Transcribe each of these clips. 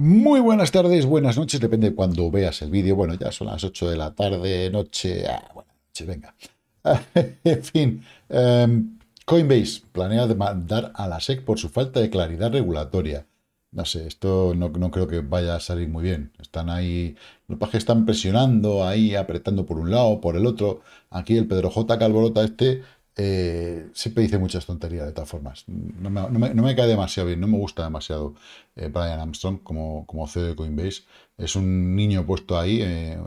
Muy buenas tardes, buenas noches, depende de cuando veas el vídeo. Bueno, ya son las 8 de la tarde, noche. Ah, bueno, venga. en fin, em, Coinbase planea demandar a la SEC por su falta de claridad regulatoria. No sé, esto no, no creo que vaya a salir muy bien. Están ahí, los pajes están presionando, ahí apretando por un lado, por el otro. Aquí el Pedro J. Calborota este eh, siempre dice muchas tonterías de todas formas. No me, cae demasiado bien, no me gusta demasiado eh, Brian Armstrong como, como CEO de Coinbase. Es un niño puesto ahí eh,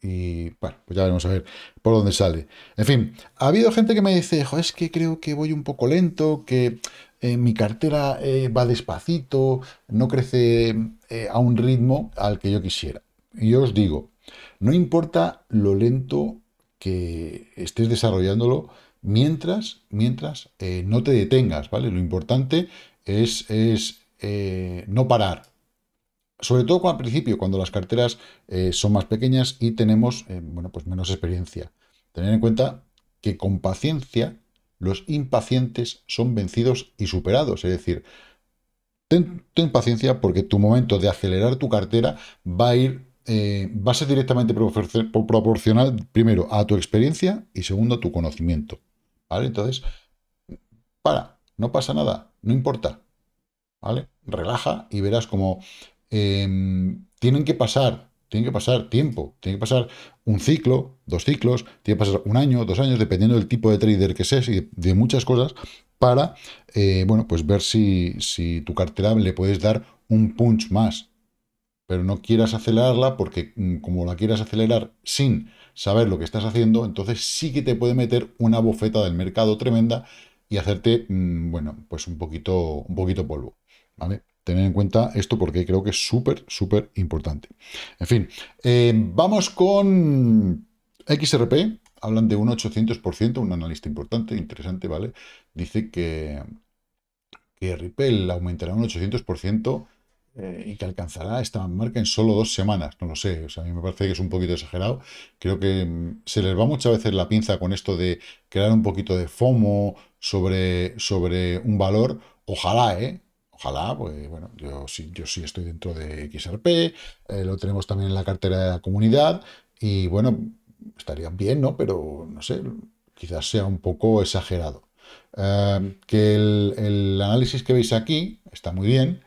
y bueno, pues ya veremos a ver por dónde sale. En fin, ha habido gente que me dice, jo, es que creo que voy un poco lento, que mi cartera va despacito, no crece a un ritmo al que yo quisiera. Y yo os digo, no importa lo lento que estés desarrollándolo, mientras, mientras eh, no te detengas, ¿vale? Lo importante es, eh, no parar. Sobre todo al principio, cuando las carteras eh, son más pequeñas y tenemos bueno, pues menos experiencia. Tener en cuenta que con paciencia los impacientes son vencidos y superados. Es decir, ten, paciencia porque tu momento de acelerar tu cartera va a ir va a ser directamente proporcional, primero, a tu experiencia y segundo, a tu conocimiento. Entonces, para, no pasa nada, no importa. ¿Vale? Relaja y verás cómo em, tienen que pasar, tienen que pasar tiempo, tiene que pasar un ciclo, dos ciclos, tiene que pasar un año, dos años, dependiendo del tipo de trader que seas y de, muchas cosas, para, eh, bueno, pues ver si, si tu cartera le puedes dar un punch más, pero no quieras acelerarla porque mm, como la quieras acelerar sin saber lo que estás haciendo, entonces sí que te puede meter una bofeta del mercado tremenda y hacerte, mm, bueno, pues un poquito, un poquito polvo, ¿vale? Tener en cuenta esto porque creo que es súper, súper importante. En fin, eh, vamos con XRP. Hablan de un 800%, un analista importante, interesante, ¿vale? Dice que, que Ripple aumentará un 800% eh, y que alcanzará esta marca en solo dos semanas. No lo sé, a mí me parece que es un poquito exagerado. Creo que mm, se les va muchas veces la pinza con esto de crear un poquito de FOMO sobre, sobre un valor. Ojalá, ¿eh? Ojalá, pues bueno, yo sí, yo sí estoy dentro de XRP, eh, lo tenemos también en la cartera de la comunidad y bueno, estaría bien, ¿no? Pero no sé, quizás sea un poco exagerado. Eh, que el, el análisis que veis aquí está muy bien,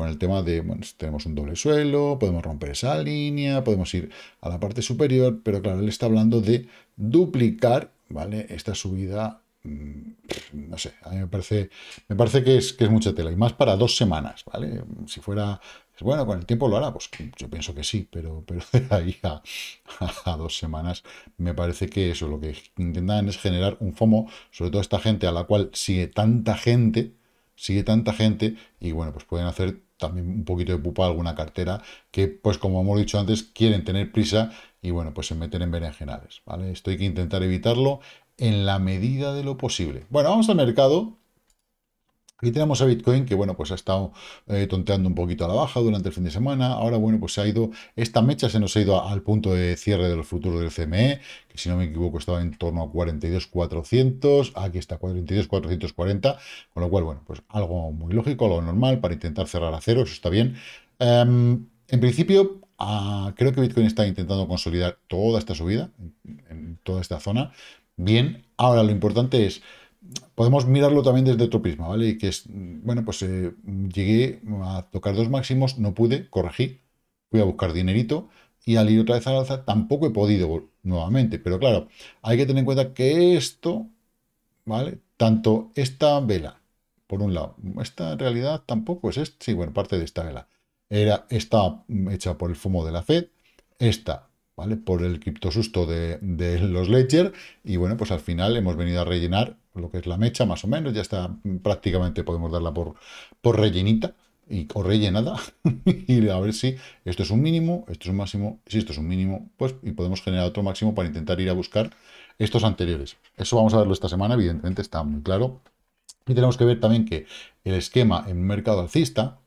con el tema de, bueno, tenemos un doble suelo, podemos romper esa línea, podemos ir a la parte superior, pero claro, él está hablando de duplicar, ¿vale? Esta subida, mm, no sé, a mí me parece, me parece que, es, que es mucha tela, y más para dos semanas, ¿vale? Si fuera, bueno, con el tiempo lo hará, pues yo pienso que sí, pero, pero ahí a, a dos semanas me parece que eso, lo que intentan es generar un FOMO, sobre todo esta gente a la cual sigue tanta gente, sigue tanta gente y bueno, pues pueden hacer también un poquito de pupa alguna cartera que pues como hemos dicho antes quieren tener prisa y bueno, pues se meten en berenjenales, ¿vale? Esto hay que intentar evitarlo en la medida de lo posible. Bueno, vamos al mercado Aquí tenemos a Bitcoin que, bueno, pues ha estado eh, tonteando un poquito a la baja durante el fin de semana. Ahora, bueno, pues se ha ido, esta mecha se nos ha ido al punto de cierre del futuro del CME, que si no me equivoco estaba en torno a 42,400. Aquí está, 42,440. Con lo cual, bueno, pues algo muy lógico, algo normal para intentar cerrar a cero, eso está bien. Em, en principio, ah, creo que Bitcoin está intentando consolidar toda esta subida, en toda esta zona. Bien, ahora lo importante es podemos mirarlo también desde otro prisma, ¿vale? Y que es, bueno, pues eh, llegué a tocar dos máximos, no pude, corregí, fui a buscar dinerito y al ir otra vez al alza tampoco he podido nuevamente. Pero claro, hay que tener en cuenta que esto, ¿vale? Tanto esta vela, por un lado, esta realidad tampoco es, sí, bueno, parte de esta vela, era, esta hecha por el fumo de la Fed, esta ¿Vale? Por el criptosusto de, de los Ledger. Y bueno, pues al final hemos venido a rellenar lo que es la mecha, más o menos, ya está mm, prácticamente, podemos darla por, por rellenita y, o rellenada, y a ver si esto es un mínimo, esto es un máximo, si esto es un mínimo, pues y podemos generar otro máximo para intentar ir a buscar estos anteriores. Eso vamos a verlo esta semana, evidentemente está muy claro. Y tenemos que ver también que el esquema en mercado alcista,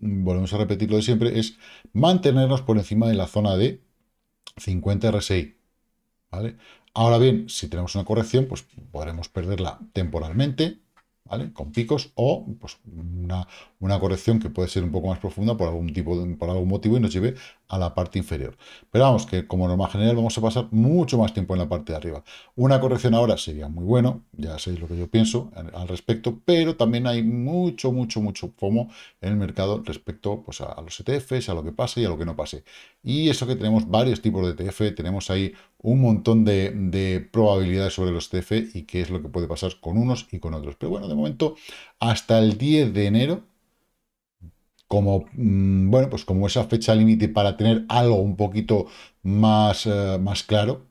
volvemos a repetirlo de siempre, es mantenernos por encima de la zona de 50 RSI. ¿vale? Ahora bien, si tenemos una corrección, pues podremos perderla temporalmente, ¿vale? Con picos o pues, una, corrección que puede ser un poco más profunda por algún, tipo de, por algún motivo y nos lleve a la parte inferior. Pero vamos, que como norma general vamos a pasar mucho más tiempo en la parte de arriba. Una corrección ahora sería muy bueno, ya sabéis lo que yo pienso al respecto, pero también hay mucho, mucho, mucho FOMO en el mercado respecto pues, a, los ETFs, a lo que pase y a lo que no pase. Y eso que tenemos varios tipos de ETF, tenemos ahí un montón de, de probabilidades sobre los ETF y qué es lo que puede pasar con unos y con otros. Pero bueno, de momento, hasta el 10 de enero como, mm, bueno, pues como esa fecha límite para tener algo un poquito más, eh, más claro,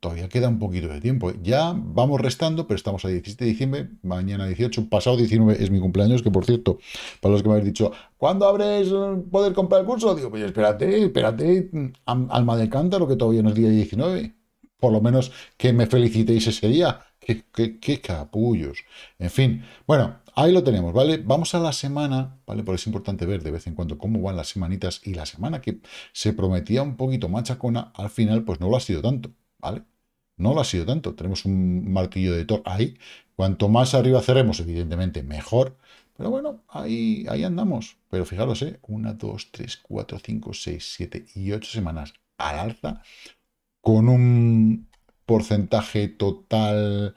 todavía queda un poquito de tiempo. Ya vamos restando, pero estamos a 17 de diciembre, mañana 18, pasado 19 es mi cumpleaños, que por cierto, para los que me habéis dicho, ¿cuándo habréis eh, poder comprar el curso? Digo, pues espérate, espérate, mm, alma de cántaro, que todavía no es día 19. Por lo menos que me felicitéis ese día. Qué, qué capullos. En fin, bueno, Ahí lo tenemos, ¿vale? Vamos a la semana, ¿vale? Por es importante ver de vez en cuando cómo van las semanitas y la semana que se prometía un poquito más chacona, al final pues no lo ha sido tanto, ¿vale? No lo ha sido tanto. Tenemos un martillo de Thor ahí. Cuanto más arriba cerremos, evidentemente, mejor. Pero bueno, ahí, ahí andamos. Pero fijaros, ¿eh? Una, dos, tres, cuatro, cinco, seis, siete y ocho semanas al alza con un porcentaje total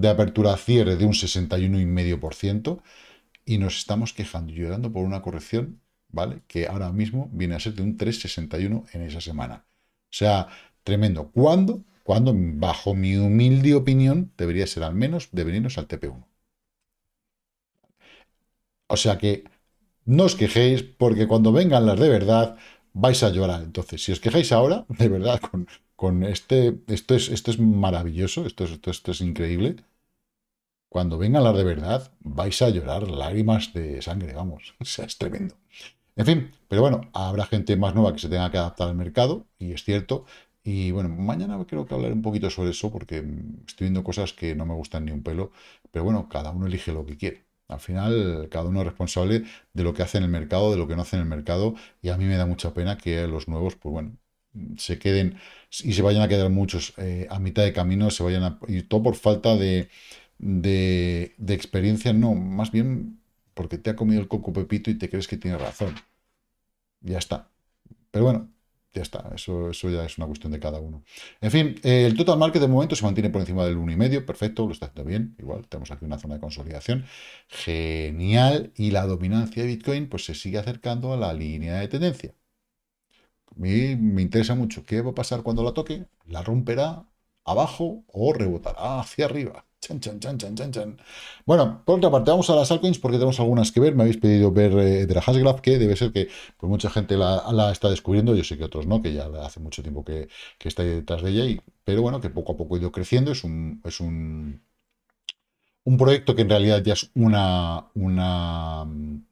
de apertura a cierre de un 61,5% y nos estamos quejando y llorando por una corrección, ¿vale? Que ahora mismo viene a ser de un 3,61 en esa semana. O sea, tremendo. ¿Cuándo? Cuando, bajo mi humilde opinión, debería ser al menos de venirnos al TP1. O sea que no os quejéis, porque cuando vengan las de verdad, vais a llorar. Entonces, si os quejáis ahora, de verdad, con, con este, esto es, esto es maravilloso, esto es, esto, esto es increíble. Cuando vengan las de verdad, vais a llorar lágrimas de sangre, vamos, o sea, es tremendo. En fin, pero bueno, habrá gente más nueva que se tenga que adaptar al mercado, y es cierto. Y bueno, mañana creo que hablaré un poquito sobre eso, porque estoy viendo cosas que no me gustan ni un pelo, pero bueno, cada uno elige lo que quiere. Al final, cada uno es responsable de lo que hace en el mercado, de lo que no hace en el mercado, y a mí me da mucha pena que los nuevos, pues bueno, se queden y se vayan a quedar muchos eh, a mitad de camino, se vayan a, y todo por falta de, de, experiencia, no, más bien porque te ha comido el coco pepito y te crees que tienes razón. Ya está. Pero bueno, ya está, eso, eso ya es una cuestión de cada uno. En fin, eh, el total market de momento se mantiene por encima del 1,5, perfecto, lo está haciendo bien, igual tenemos aquí una zona de consolidación, genial, y la dominancia de Bitcoin pues se sigue acercando a la línea de tendencia mí me interesa mucho qué va a pasar cuando la toque, la romperá abajo o rebotará hacia arriba. Chan, chan, chan, chan, chan, Bueno, por otra parte, vamos a las altcoins porque tenemos algunas que ver. Me habéis pedido ver eh, de que debe ser que pues, mucha gente la, está descubriendo. Yo sé que otros no, que ya hace mucho tiempo que, que está detrás de ella. pero bueno, que poco a poco ha ido creciendo. Es un, es un, un proyecto que en realidad ya es una, una mm,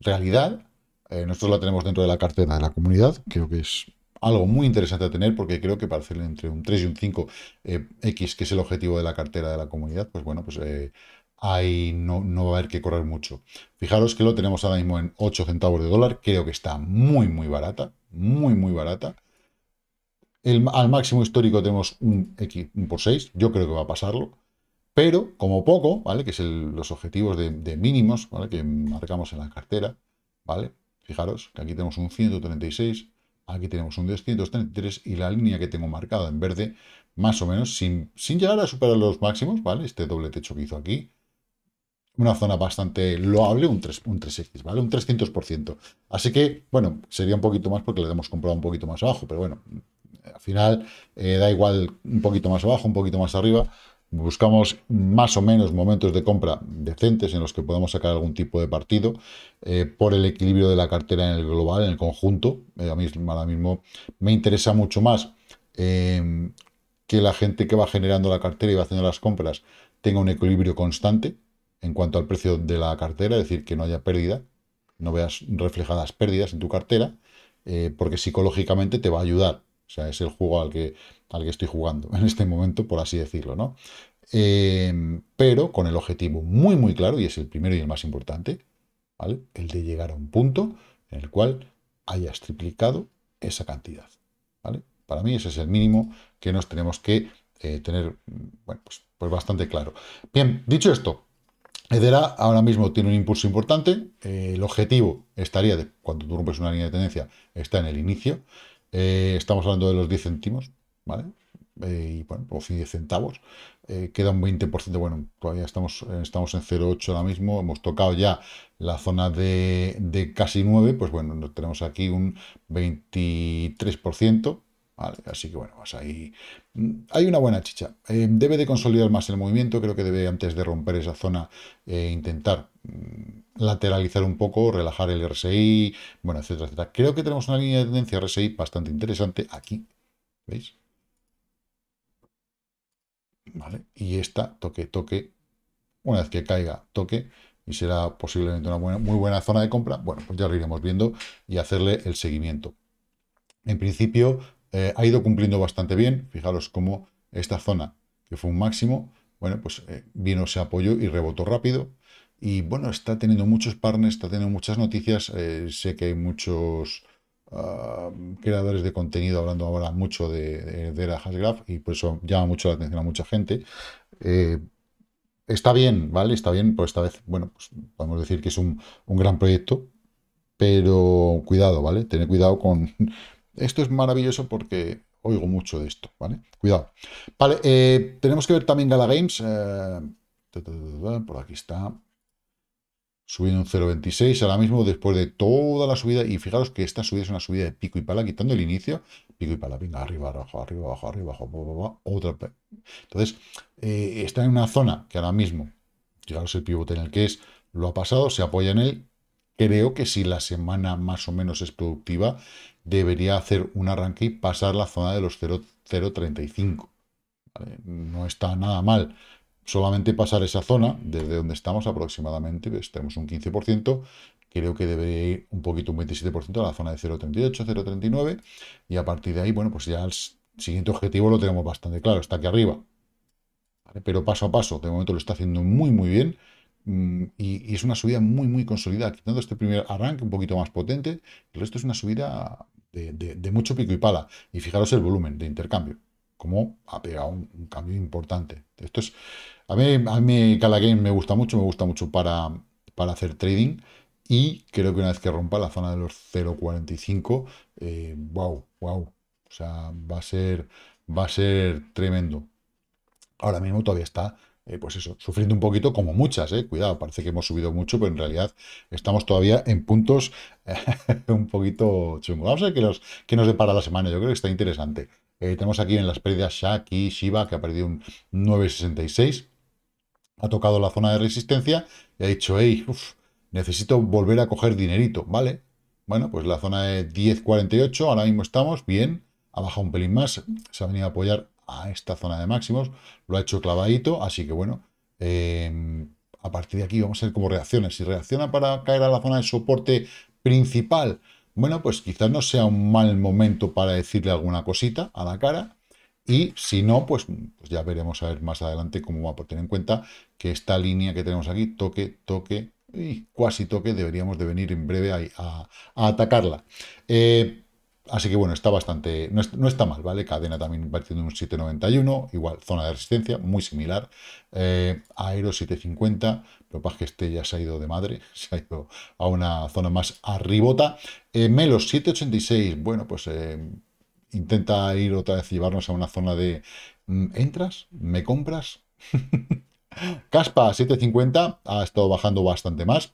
realidad eh, nosotros la tenemos dentro de la cartera de la comunidad, creo que es algo muy interesante a tener porque creo que para hacer entre un 3 y un 5 eh, X, que es el objetivo de la cartera de la comunidad, pues bueno, pues eh, ahí no, no, va a haber que correr mucho. Fijaros que lo tenemos ahora mismo en 8 centavos de dólar, creo que está muy, muy barata, muy, muy barata. al máximo histórico tenemos un X un por 6, yo creo que va a pasarlo, pero como poco, ¿vale? Que es los objetivos de, de mínimos, ¿vale? Que marcamos en la cartera, ¿vale? Fijaros que aquí tenemos un 136, aquí tenemos un 233 y la línea que tengo marcada en verde, más o menos, sin, sin llegar a superar los máximos, ¿vale? Este doble techo que hizo aquí, una zona bastante loable, un, 3, 3X, ¿vale? Un 300%. Así que, bueno, sería un poquito más porque le hemos comprado un poquito más abajo, pero bueno, al final eh, da igual un poquito más abajo, un poquito más arriba, buscamos más o menos momentos de compra decentes en los que podamos sacar algún tipo de partido eh, por el equilibrio de la cartera en el global, en el conjunto. Eh, ahora mismo me interesa mucho más eh, que la gente que va generando la cartera y va haciendo las compras tenga un equilibrio constante en cuanto al precio de la cartera, es decir, que no haya pérdida, no veas reflejadas pérdidas en tu cartera, porque psicológicamente te va a ayudar o sea, es el juego al que, al que estoy jugando en este momento, por así decirlo, ¿no? Eh, pero con el objetivo muy, muy claro, y es el primero y el más importante, ¿vale? El de llegar a un punto en el cual hayas triplicado esa cantidad, ¿vale? Para mí ese es el mínimo que nos tenemos que eh, tener, pues, pues, bastante claro. Bien, dicho esto, Edera ahora mismo tiene un impulso importante, eh, el objetivo estaría, de, cuando tú rompes una línea de tendencia, está en el inicio, eh, estamos hablando de los 10 céntimos, ¿vale? Eh, y bueno, 10 pues centavos. Eh, queda un 20%, bueno, todavía estamos, estamos en 0,8 ahora mismo, hemos tocado ya la zona de, de casi 9, pues bueno, tenemos aquí un 23%, así que bueno, vas pues ahí mm, hay una buena chicha. Eh, debe de consolidar más el movimiento, creo que debe antes de romper esa zona eh, intentar mm, lateralizar un poco, relajar el RSI, bueno, etcétera, etcétera. Creo que tenemos una línea de tendencia RSI bastante interesante aquí, ¿veis? y esta toque, toque, una vez que caiga, toque, y será posiblemente una buena, muy buena zona de compra, bueno, pues ya lo iremos viendo y hacerle el seguimiento. En principio, eh, ha ido cumpliendo bastante bien. Fijaros cómo esta zona, que fue un máximo, bueno, pues eh, vino, se apoyo y rebotó rápido. Y bueno, está teniendo muchos partners, está teniendo muchas noticias. Eh, sé que hay muchos ah, creadores de contenido hablando ahora mucho de, de, la Hashgraph y por eso llama mucho la atención a mucha gente. está bien, ¿vale? Está bien, por pues esta vez, bueno, pues podemos decir que es un, un gran proyecto, pero cuidado, ¿vale? Tener cuidado con esto es maravilloso porque oigo mucho de esto, ¿vale? Cuidado. Vale, eh, tenemos que ver también Gala Games. Eh, por aquí está. Subiendo un 0.26 ahora mismo después de toda la subida. Y fijaros que esta subida es una subida de pico y pala, quitando el inicio. Pico y pala, venga, arriba, abajo, arriba, abajo, arriba, abajo, otra. Entonces, eh, está en una zona que ahora mismo, fijaros el pivote en el que es, lo ha pasado, se apoya en él. Creo que si la semana más o menos es productiva, debería hacer un arranque y pasar la zona de los 0,035. No está nada mal. Solamente pasar esa zona, desde donde estamos aproximadamente, tenemos un 15%, creo que debería ir un poquito, un 27% a la zona de 0,38, 0,39, y a partir de ahí, bueno, pues ya el siguiente objetivo lo tenemos bastante claro, está aquí arriba. Pero paso a paso, de momento lo está haciendo muy, muy bien, mm, y, y es una subida muy, muy consolidada, quitando este primer arranque un poquito más potente, el resto es una subida de, mucho pico y pala. Y fijaros el volumen de intercambio, como ha pegado un, cambio importante. Esto es, a mí, a Cala me gusta mucho, me gusta mucho para, para hacer trading. Y creo que una vez que rompa la zona de los 0.45, wow, wow. O sea, va a ser, va a ser tremendo. Ahora mismo todavía está eh, pues eso, sufriendo un poquito como muchas, eh, cuidado, parece que hemos subido mucho, pero en realidad estamos todavía en puntos eh, un poquito chungos. Vamos a ver qué nos, depara la semana, yo creo que está interesante. Eh, tenemos aquí en las pérdidas Shaki, Shiba, que ha perdido un 9,66. Ha tocado la zona de resistencia y ha dicho, hey, necesito volver a coger dinerito, ¿vale? Bueno, pues la zona de 10,48, ahora mismo estamos, bien, ha bajado un pelín más, se ha venido a apoyar a esta zona de máximos. Lo ha hecho clavadito, así que bueno, em, a partir de aquí vamos a ver cómo reacciona. Si reacciona para caer a la zona de soporte principal, bueno, pues quizás no sea un mal momento para decirle alguna cosita a la cara. Y si no, pues, pues ya veremos a ver más adelante cómo va, por tener en cuenta que esta línea que tenemos aquí, toque, toque, y cuasi toque, deberíamos de venir en breve a, atacarla. Eh, Así que bueno, está bastante, no, está mal, ¿vale? Cadena también partiendo un 791, igual zona de resistencia, muy similar. Eh, Aero 750, lo que pasa que este ya se ha ido de madre, se ha ido a una zona más arribota. Eh, Melos 786, bueno, pues eh, intenta ir otra vez, llevarnos a una zona de, mm, ¿entras? ¿Me compras? Caspa 750 ha estado bajando bastante más.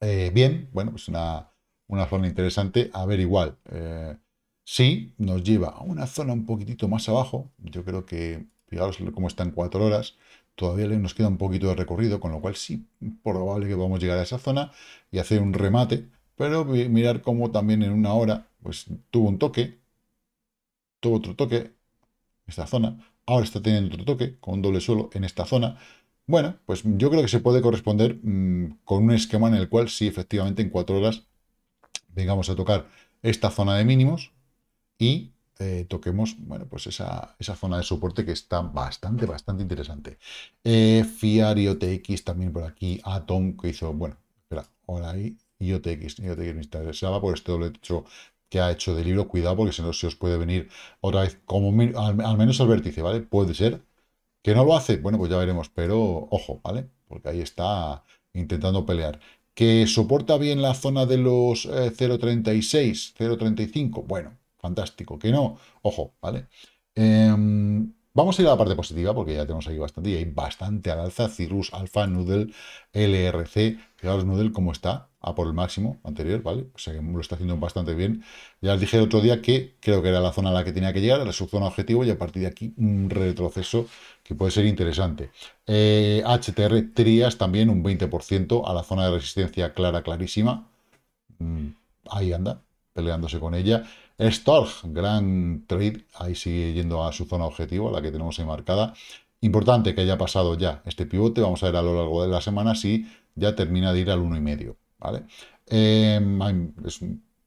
Eh, bien, bueno, pues una una zona interesante a ver igual. Si eh, sí, nos lleva a una zona un poquitito más abajo. Yo creo que, fijaros cómo está en cuatro horas. Todavía nos queda un poquito de recorrido, con lo cual sí, probable que a llegar a esa zona y hacer un remate. Pero mirar cómo también en una hora, pues tuvo un toque, tuvo otro toque, esta zona. Ahora está teniendo otro toque con un doble suelo en esta zona. Bueno, pues yo creo que se puede corresponder mm, con un esquema en el cual sí, efectivamente, en cuatro horas vengamos a tocar esta zona de mínimos y eh, toquemos, bueno, pues esa, esa, zona de soporte que está bastante, bastante interesante. Eh, IOTX también por aquí, Atom que hizo, bueno, espera, Hola, ahí, IOTX, IOTX, se va por este doble techo que ha hecho de libro, cuidado porque si no se os puede venir otra vez, como al, menos al vértice, ¿vale? Puede ser que no lo hace, bueno, pues ya veremos, pero ojo, ¿vale? Porque ahí está intentando pelear que soporta bien la zona de los 0.36, eh, 0.35, bueno, fantástico, que no, ojo, ¿vale? Em, vamos a ir a la parte positiva, porque ya tenemos aquí bastante, y hay bastante al alza, Cirrus, Alfa, Noodle, LRC, fijaros Noodle cómo está, a por el máximo anterior, ¿vale? O sea que lo está haciendo bastante bien. Ya os dije el otro día que creo que era la zona a la que tenía que llegar, era su zona objetivo, y a partir de aquí un retroceso que puede ser interesante. HTR eh, Trias también un 20% a la zona de resistencia clara, clarísima. Mm, ahí anda, peleándose con ella. Storch, gran trade, ahí sigue yendo a su zona objetivo, a la que tenemos ahí marcada. Importante que haya pasado ya este pivote, vamos a ver a lo largo de la semana si ya termina de ir al 1,5. ¿vale? Em,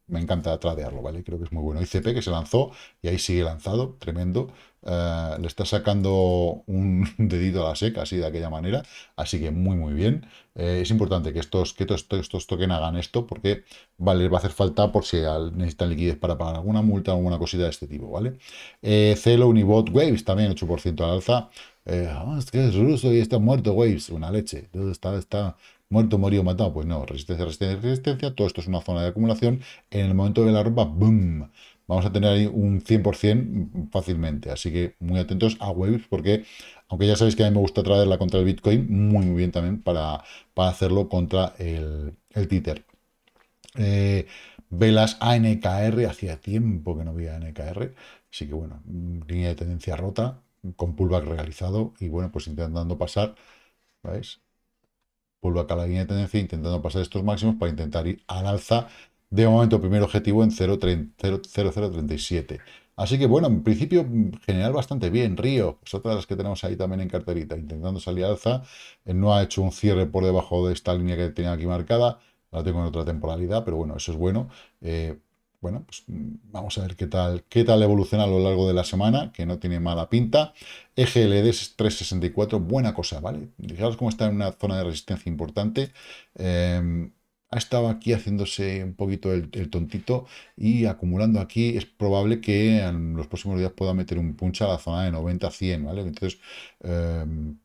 me encanta tradearlo, ¿vale? Creo que es muy bueno. ICP que se lanzó y ahí sigue lanzado, tremendo. Eh, le está sacando un dedito a la seca, así de aquella manera. Así que muy, muy bien. Eh, es importante que estos, que estos, token hagan esto porque va a hacer falta por si necesitan liquidez para pagar alguna multa o alguna cosita de este tipo, ¿vale? Eh, Celo, Unibot, Waves también 8% al alza. Ah, es que es ruso y está muerto Waves, una leche. Está, está, muerto, morido, matado, pues no, resistencia, resistencia, resistencia, todo esto es una zona de acumulación, en el momento de la ropa, ¡boom! Vamos a tener ahí un 100% fácilmente, así que muy atentos a Waves porque, aunque ya sabéis que a mí me gusta traerla contra el Bitcoin, muy, muy bien también para, hacerlo contra el, el Tether. Eh, velas ANKR, hacía tiempo que no había ANKR, así que bueno, línea de tendencia rota, con pullback realizado y bueno, pues intentando pasar, ¿veis? vuelvo acá a la línea de tendencia intentando pasar estos máximos para intentar ir al alza. De momento, primer objetivo en 0,037. Así que bueno, en principio general bastante bien. Río, es pues otra de las que tenemos ahí también en carterita, intentando salir alza. Eh, no ha hecho un cierre por debajo de esta línea que tenía aquí marcada. La tengo en otra temporalidad, pero bueno, eso es bueno. Eh, bueno, pues mm, vamos a ver qué tal, qué tal evoluciona a lo largo de la semana, que no tiene mala pinta. EGLD e 364, buena cosa, ¿vale? Fijaros cómo está en una zona de resistencia importante. Em, ha estado aquí haciéndose un poquito el, tontito y acumulando aquí. Es probable que en los próximos días pueda meter un punch a la zona de 90-100, ¿vale? Entonces, em,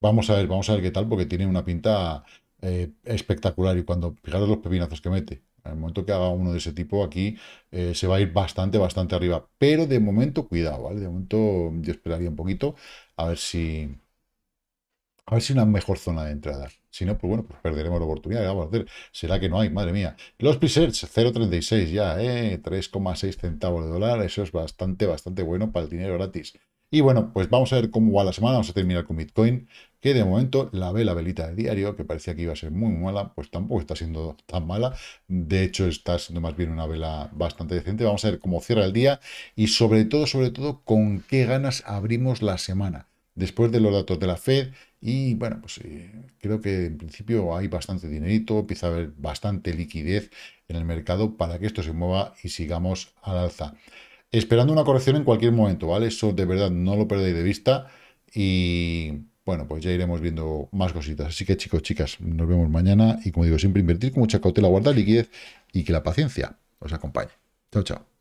vamos a ver, vamos a ver qué tal, porque tiene una pinta eh, espectacular. Y cuando, fijaros los pepinazos que mete. En el momento que haga uno de ese tipo, aquí eh, se va a ir bastante, bastante arriba. Pero de momento, cuidado, ¿vale? De momento yo esperaría un poquito a ver si... A ver si una mejor zona de entrada. Si no, pues bueno, pues perderemos la oportunidad. ¿Será que no hay? Madre mía. Los presets, 0.36 ya, ¿eh? 3,6 centavos de dólar. Eso es bastante, bastante bueno para el dinero gratis. Y bueno, pues vamos a ver cómo va la semana, vamos a terminar con Bitcoin, que de momento la vela, velita de diario, que parecía que iba a ser muy mala, pues tampoco está siendo tan mala, de hecho está siendo más bien una vela bastante decente, vamos a ver cómo cierra el día y sobre todo, sobre todo, con qué ganas abrimos la semana, después de los datos de la Fed y bueno, pues eh, creo que en principio hay bastante dinerito, empieza a haber bastante liquidez en el mercado para que esto se mueva y sigamos al alza esperando una corrección en cualquier momento, ¿vale? Eso de verdad no lo perdáis de vista y bueno, pues ya iremos viendo más cositas. Así que chicos, chicas, nos vemos mañana y como digo, siempre invertir con mucha cautela, guardar liquidez y que la paciencia os acompañe. Chao, chao.